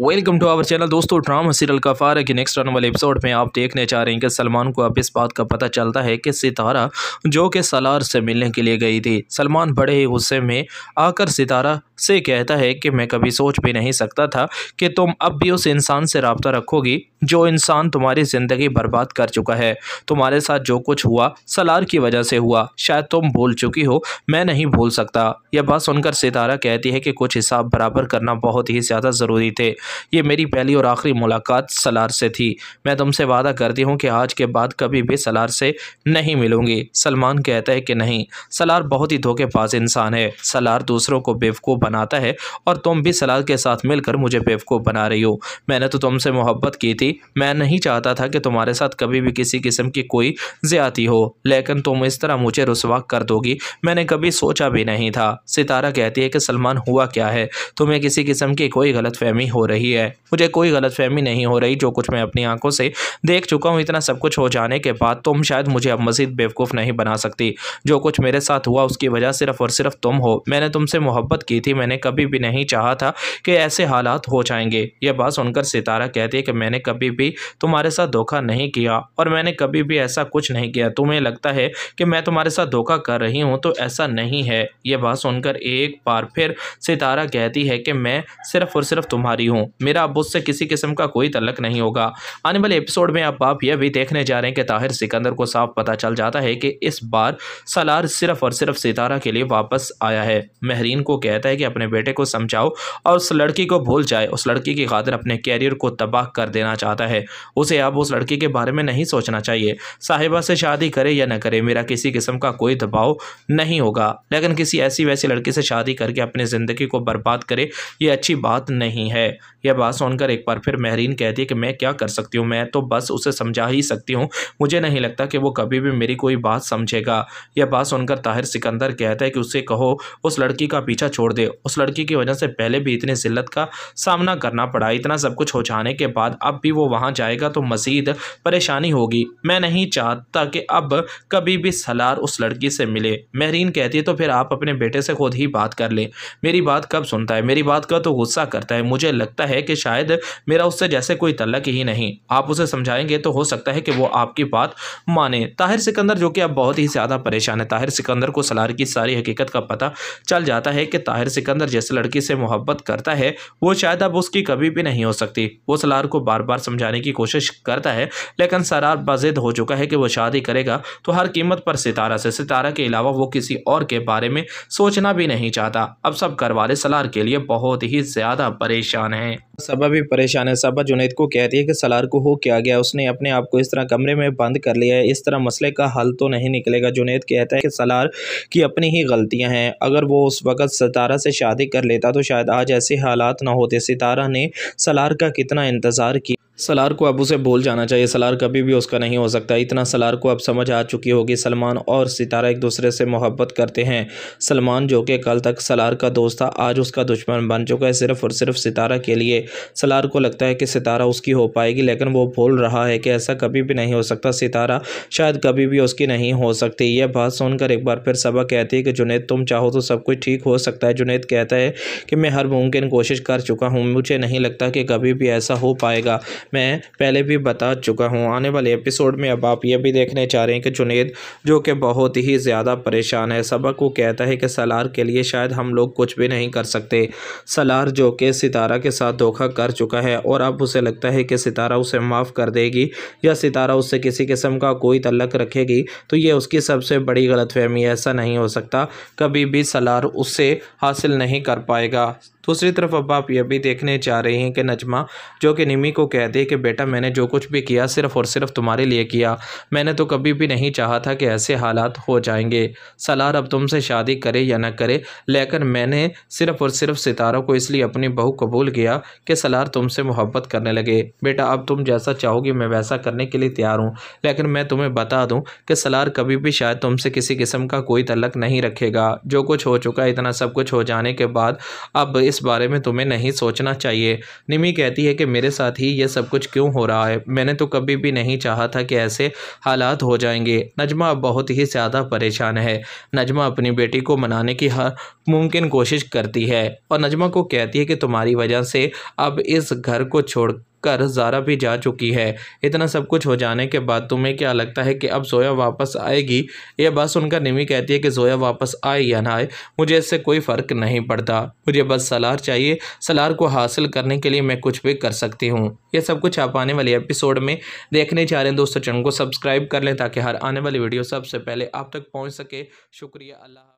welcome to our channel दोस्तों drama serial Kaffara के next आने वाले एपिसोड में आप देखने चाह रहे हैं कि सलमान को अब इस बात का पता चलता है कि सितारा जो कि सलार से मिलने के लिए गई थी सलमान बड़े ही गुस्से में आकर सितारा से कहता है कि मैं कभी सोच भी नहीं सकता था कि तुम अब भी उस इंसान से रबता रखोगी जो इंसान तुम्हारी ज़िंदगी बर्बाद कर चुका है तुम्हारे साथ जो कुछ हुआ सलार की वजह से हुआ शायद तुम भूल चुकी हो मैं नहीं भूल सकता यह बात सुनकर सितारा कहती है कि कुछ हिसाब बराबर करना बहुत ही ज़्यादा ज़रूरी थे ये मेरी पहली और आखिरी मुलाकात सलार से थी मैं तुमसे वादा करती हूँ कि आज के बाद कभी भी सलार से नहीं मिलूंगी सलमान कहता है कि नहीं सलार बहुत ही धोखेबाज इंसान है सलार दूसरों को बेवकूफ़ बनाता है और तुम भी सलार के साथ मिलकर मुझे बेवकूफ़ बना रही हो मैंने तो तुमसे मोहब्बत की थी मैं नहीं चाहता था कि तुम्हारे साथ कभी भी किसी किस्म की कोई ज़्यादती हो लेकिन तुम इस तरह मुझे रसवा कर दोगी मैंने कभी सोचा भी नहीं था सितारा कहती है कि सलमान हुआ क्या है तुम्हें किसी किस्म की कोई गलत फहमी हो रही रही है मुझे कोई गलतफहमी नहीं हो रही जो कुछ मैं अपनी आंखों से देख चुका हूँ इतना सब कुछ हो जाने के बाद तुम शायद मुझे अब मज़ीद बेवकूफ़ नहीं बना सकती जो कुछ मेरे साथ हुआ उसकी वजह सिर्फ़ और सिर्फ तुम हो मैंने तुमसे मोहब्बत की थी मैंने कभी भी नहीं चाह था कि ऐसे हालात हो जाएंगे यह बात सुनकर सितारा कहती है कि मैंने कभी भी तुम्हारे साथ धोखा नहीं किया और मैंने कभी भी ऐसा कुछ नहीं किया तुम्हें लगता है कि मैं तुम्हारे साथ धोखा कर रही हूँ तो ऐसा नहीं है यह बात सुनकर एक बार फिर सितारा कहती है कि मैं सिर्फ़ और सिर्फ तुम्हारी हूँ हूँ मेरा अब उससे किसी किस्म का कोई तलक नहीं होगा आने वाले एपिसोड में अब आप यह भी देखने जा रहे हैं कि ताहिर सिकंदर को साफ पता चल जाता है कि इस बार सलार सिर्फ और सिर्फ सितारा के लिए वापस आया है महरीन को कहता है कि अपने बेटे को समझाओ और उस लड़की को भूल जाए उस लड़की की खातिर अपने कैरियर को तबाह कर देना चाहता है उसे अब उस लड़की के बारे में नहीं सोचना चाहिए साहिबा से शादी करे या ना करे मेरा किसी किस्म का कोई दबाव नहीं होगा लेकिन किसी ऐसी वैसी लड़की से शादी करके अपनी ज़िंदगी को बर्बाद करे ये अच्छी बात नहीं है यह बात सुनकर एक बार फिर महरीन कहती है कि मैं क्या कर सकती हूँ मैं तो बस उसे समझा ही सकती हूँ मुझे नहीं लगता कि वो कभी भी मेरी कोई बात समझेगा यह बात सुनकर ताहिर सिकंदर कहता है कि उससे कहो उस लड़की का पीछा छोड़ दे उस लड़की की वजह से पहले भी इतनी जिल्लत का सामना करना पड़ा इतना सब कुछ हो जाने के बाद अब भी वो वहाँ जाएगा तो मज़ीद परेशानी होगी मैं नहीं चाहता कि अब कभी भी सलार उस लड़की से मिले महरीन कहती है तो फिर आप अपने बेटे से खुद ही बात कर लें मेरी बात कब सुनता है मेरी बात का तो गुस्सा करता है मुझे लग लगता है कि शायद मेरा उससे जैसे कोई तलक ही नहीं आप उसे समझाएंगे तो हो सकता है कि वो आपकी बात माने ताहिर सिकंदर जो कि अब बहुत ही ज़्यादा परेशान है ताहिर सिकंदर को सलार की सारी हकीकत का पता चल जाता है कि ताहिर सिकंदर जैसे लड़की से मोहब्बत करता है वो शायद अब उसकी कभी भी नहीं हो सकती वो सलार को बार बार समझाने की कोशिश करता है लेकिन सरार बाजिद हो चुका है कि वो शादी करेगा तो हर कीमत पर सितारा से सितारा के अलावा वो किसी और के बारे में सोचना भी नहीं चाहता अब सब घर वाले सलार के लिए बहुत ही ज़्यादा परेशान हैं हैं सबा भी परेशान है सबा जुनेद को कहती है कि सलार को हो क्या गया उसने अपने आप को इस तरह कमरे में बंद कर लिया है इस तरह मसले का हल तो नहीं निकलेगा जुनेद कहता है कि सलार की अपनी ही गलतियां हैं अगर वो उस वक़्त सितारा से शादी कर लेता तो शायद आज ऐसे हालात ना होते सितारा ने सलार का कितना इंतज़ार किया सलार को अब उसे भूल जाना चाहिए सलार कभी भी उसका नहीं हो सकता इतना सलार को अब समझ आ चुकी होगी सलमान और सितारा एक दूसरे से मोहब्बत करते हैं सलमान जो कि कल तक सलार का दोस्त था आज उसका दुश्मन बन चुका है सिर्फ और सिर्फ सितारा के लिए सलार को लगता है कि सितारा उसकी हो पाएगी लेकिन वो भूल रहा है कि ऐसा कभी भी नहीं हो सकता सितारा शायद कभी भी उसकी नहीं हो सकती यह बात सुनकर एक बार फिर सबा कहती है कि जुनेद तुम चाहो तो सब कुछ ठीक हो सकता है जुनेद कहता है कि मैं हर मुमकिन कोशिश कर चुका हूँ मुझे नहीं लगता कि कभी भी ऐसा हो पाएगा मैं पहले भी बता चुका हूँ आने वाले एपिसोड में अब आप ये भी देखने चाह रहे हैं कि जुनेद जो कि बहुत ही ज़्यादा परेशान है सबक को कहता है कि सलार के लिए शायद हम लोग कुछ भी नहीं कर सकते सलार जो कि सितारा के साथ धोखा कर चुका है और अब उसे लगता है कि सितारा उसे माफ़ कर देगी या सितारा उससे किसी किस्म का कोई तलक रखेगी तो ये उसकी सबसे बड़ी गलतफहमी है ऐसा नहीं हो सकता कभी भी सलार उससे हासिल नहीं कर पाएगा दूसरी तरफ अब आप यह भी देखने जा रहे हैं कि नजमा जो कि निमी को कह दे कि बेटा मैंने जो कुछ भी किया सिर्फ़ और सिर्फ तुम्हारे लिए किया मैंने तो कभी भी नहीं चाहा था कि ऐसे हालात हो जाएंगे सलार अब तुमसे शादी करे या ना करे लेकिन मैंने सिर्फ़ और सिर्फ सितारों को इसलिए अपनी बहू कबूल किया कि सलार तुमसे मोहब्बत करने लगे बेटा अब तुम जैसा चाहोगी मैं वैसा करने के लिए तैयार हूँ लेकिन मैं तुम्हें बता दूँ कि सलार कभी भी शायद तुमसे किसी किस्म का कोई तलक नहीं रखेगा जो कुछ हो चुका इतना सब कुछ हो जाने के बाद अब इस इस बारे में तुम्हें नहीं सोचना चाहिए निमी कहती है कि मेरे साथ ही यह सब कुछ क्यों हो रहा है मैंने तो कभी भी नहीं चाहा था कि ऐसे हालात हो जाएंगे नजमा अब बहुत ही ज़्यादा परेशान है नजमा अपनी बेटी को मनाने की हर मुमकिन कोशिश करती है और नजमा को कहती है कि तुम्हारी वजह से अब इस घर को छोड़ कर ज़ारा भी जा चुकी है इतना सब कुछ हो जाने के बाद तुम्हें क्या लगता है कि अब जोया वापस आएगी यह बात सुनकर निमी कहती है कि जोया वापस आए या ना आए मुझे इससे कोई फ़र्क नहीं पड़ता मुझे बस सलार चाहिए सलार को हासिल करने के लिए मैं कुछ भी कर सकती हूँ यह सब कुछ आप आने वाले एपिसोड में देखने जा रहे हैं दोस्तों चैनल को सब्सक्राइब कर लें ताकि हर आने वाली वीडियो सबसे पहले आप तक पहुँच सके शुक्रिया अल्लाह